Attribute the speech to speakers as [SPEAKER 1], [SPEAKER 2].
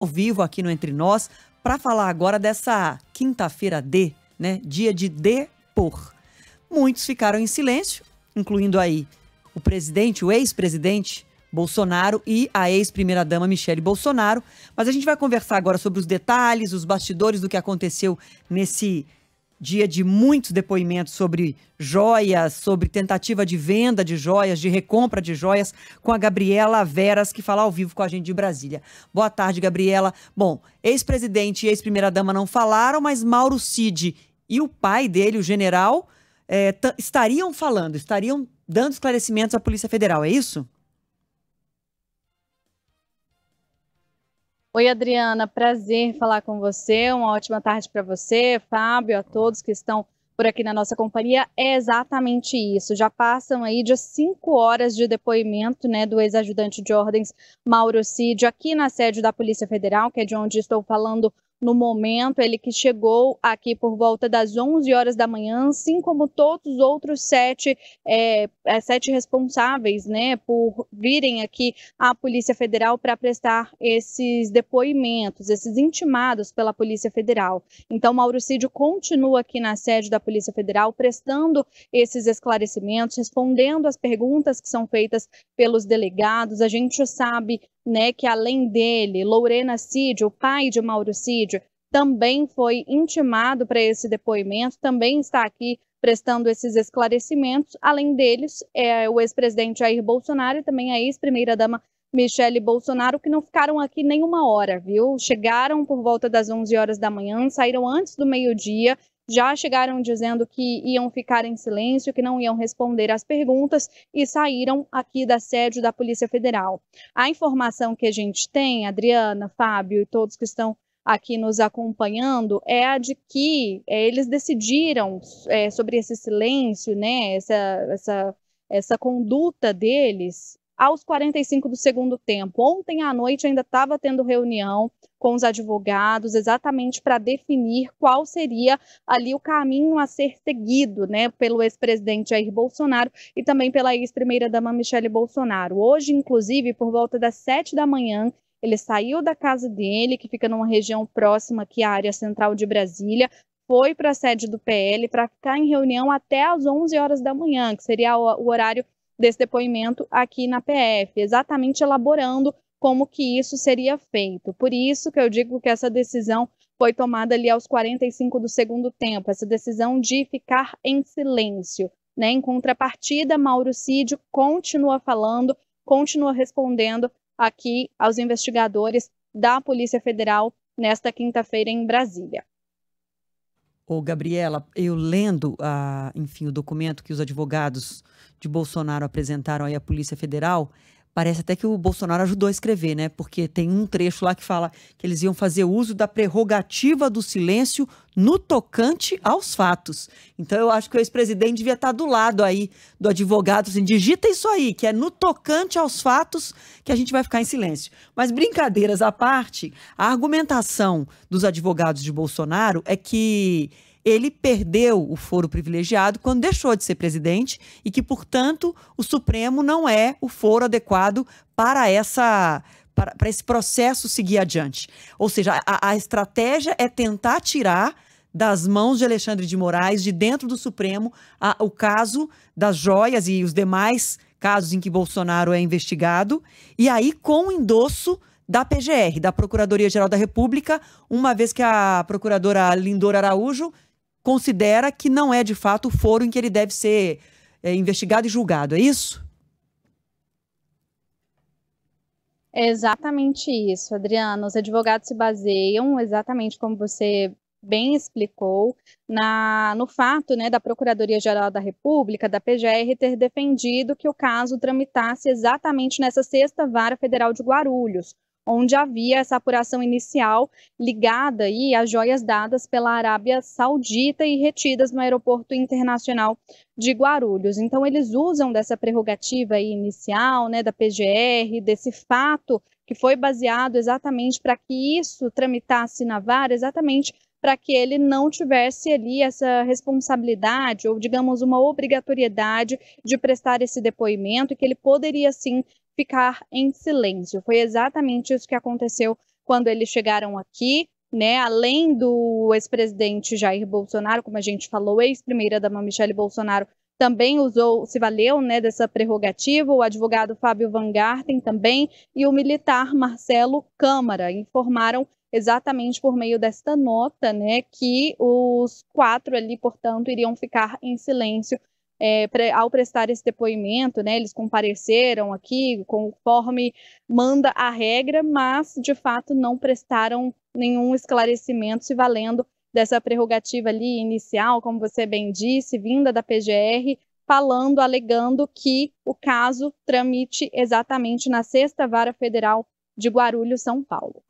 [SPEAKER 1] ao vivo aqui no Entre Nós para falar agora dessa quinta-feira D, né? Dia de depor. Muitos ficaram em silêncio, incluindo aí o presidente, o ex-presidente Bolsonaro e a ex-primeira-dama Michele Bolsonaro. Mas a gente vai conversar agora sobre os detalhes, os bastidores do que aconteceu nesse dia de muitos depoimentos sobre joias, sobre tentativa de venda de joias, de recompra de joias, com a Gabriela Veras, que fala ao vivo com a gente de Brasília. Boa tarde, Gabriela. Bom, ex-presidente e ex-primeira-dama não falaram, mas Mauro Cid e o pai dele, o general, é, estariam falando, estariam dando esclarecimentos à Polícia Federal, é isso?
[SPEAKER 2] Oi, Adriana, prazer falar com você. Uma ótima tarde para você, Fábio, a todos que estão por aqui na nossa companhia. É exatamente isso. Já passam aí de cinco horas de depoimento né, do ex-ajudante de ordens Mauro Cid aqui na sede da Polícia Federal, que é de onde estou falando no momento, ele que chegou aqui por volta das 11 horas da manhã, assim como todos os outros sete, é, é sete responsáveis né, por virem aqui à Polícia Federal para prestar esses depoimentos, esses intimados pela Polícia Federal. Então, Mauro continua aqui na sede da Polícia Federal, prestando esses esclarecimentos, respondendo as perguntas que são feitas pelos delegados. A gente sabe né, que além dele, Lorena Cid, o pai de Mauro Cid, também foi intimado para esse depoimento, também está aqui prestando esses esclarecimentos. Além deles, é o ex-presidente Jair Bolsonaro e também a ex-primeira-dama Michele Bolsonaro, que não ficaram aqui nenhuma hora, viu? Chegaram por volta das 11 horas da manhã, saíram antes do meio-dia já chegaram dizendo que iam ficar em silêncio, que não iam responder às perguntas e saíram aqui da sede da Polícia Federal. A informação que a gente tem, Adriana, Fábio e todos que estão aqui nos acompanhando é a de que é, eles decidiram é, sobre esse silêncio, né, essa, essa, essa conduta deles aos 45 do segundo tempo. Ontem à noite ainda estava tendo reunião com os advogados, exatamente para definir qual seria ali o caminho a ser seguido, né, pelo ex-presidente Jair Bolsonaro e também pela ex-primeira-dama Michele Bolsonaro. Hoje, inclusive, por volta das sete da manhã, ele saiu da casa dele, que fica numa região próxima aqui à área central de Brasília, foi para a sede do PL para ficar em reunião até às 11 horas da manhã, que seria o horário desse depoimento aqui na PF, exatamente elaborando como que isso seria feito. Por isso que eu digo que essa decisão foi tomada ali aos 45 do segundo tempo, essa decisão de ficar em silêncio. Né? Em contrapartida, Mauro Cidio continua falando, continua respondendo aqui aos investigadores da Polícia Federal nesta quinta-feira em Brasília.
[SPEAKER 1] Ô, Gabriela, eu lendo, a, enfim, o documento que os advogados de Bolsonaro apresentaram aí à Polícia Federal, Parece até que o Bolsonaro ajudou a escrever, né? Porque tem um trecho lá que fala que eles iam fazer uso da prerrogativa do silêncio no tocante aos fatos. Então eu acho que o ex-presidente devia estar do lado aí do advogado, assim, digita isso aí, que é no tocante aos fatos que a gente vai ficar em silêncio. Mas brincadeiras à parte, a argumentação dos advogados de Bolsonaro é que ele perdeu o foro privilegiado quando deixou de ser presidente e que, portanto, o Supremo não é o foro adequado para essa para, para esse processo seguir adiante. Ou seja, a, a estratégia é tentar tirar das mãos de Alexandre de Moraes, de dentro do Supremo, a, o caso das joias e os demais casos em que Bolsonaro é investigado, e aí com o endosso da PGR, da Procuradoria Geral da República, uma vez que a procuradora Lindor Araújo considera que não é de fato o foro em que ele deve ser é, investigado e julgado, é isso?
[SPEAKER 2] É exatamente isso, Adriana. Os advogados se baseiam, exatamente como você bem explicou, na, no fato né, da Procuradoria-Geral da República, da PGR, ter defendido que o caso tramitasse exatamente nessa sexta vara federal de Guarulhos, onde havia essa apuração inicial ligada aí a joias dadas pela Arábia Saudita e retidas no Aeroporto Internacional de Guarulhos. Então eles usam dessa prerrogativa inicial, né, da PGR, desse fato que foi baseado exatamente para que isso tramitasse na vara, exatamente para que ele não tivesse ali essa responsabilidade ou, digamos, uma obrigatoriedade de prestar esse depoimento e que ele poderia sim ficar em silêncio. Foi exatamente isso que aconteceu quando eles chegaram aqui, né? Além do ex-presidente Jair Bolsonaro, como a gente falou, ex-primeira dama Michelle Bolsonaro também usou, se valeu, né, dessa prerrogativa, o advogado Fábio Van Garten também e o militar Marcelo Câmara informaram exatamente por meio desta nota, né, que os quatro ali, portanto, iriam ficar em silêncio é, pre, ao prestar esse depoimento, né, eles compareceram aqui conforme manda a regra, mas de fato não prestaram nenhum esclarecimento se valendo dessa prerrogativa ali inicial, como você bem disse, vinda da PGR, falando, alegando que o caso tramite exatamente na Sexta Vara Federal de Guarulhos, São Paulo.